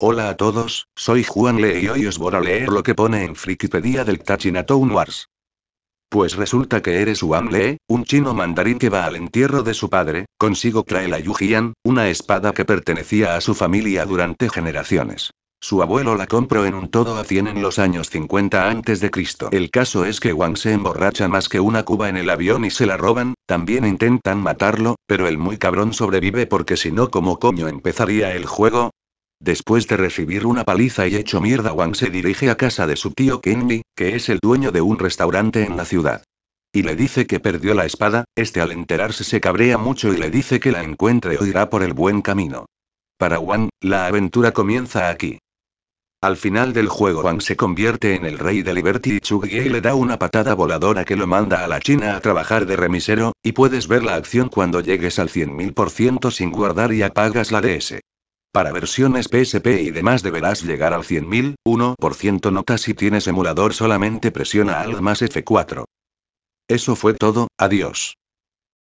Hola a todos, soy Juan Lee y hoy os voy a leer lo que pone en Frikipedia del Tachinatown Wars. Pues resulta que eres Huang Lee, un chino mandarín que va al entierro de su padre, consigo trae la Yujian, una espada que pertenecía a su familia durante generaciones. Su abuelo la compró en un todo a 100 en los años 50 a.C. El caso es que Juan se emborracha más que una cuba en el avión y se la roban, también intentan matarlo, pero el muy cabrón sobrevive porque si no como coño empezaría el juego, Después de recibir una paliza y hecho mierda, Wang se dirige a casa de su tío Kenny, que es el dueño de un restaurante en la ciudad. Y le dice que perdió la espada, este al enterarse se cabrea mucho y le dice que la encuentre o irá por el buen camino. Para Wang, la aventura comienza aquí. Al final del juego Wang se convierte en el rey de Liberty y y le da una patada voladora que lo manda a la China a trabajar de remisero, y puedes ver la acción cuando llegues al 100.000% sin guardar y apagas la DS. Para versiones PSP y demás deberás llegar al 100.000, 1% nota si tienes emulador solamente presiona Alt más F4. Eso fue todo, adiós.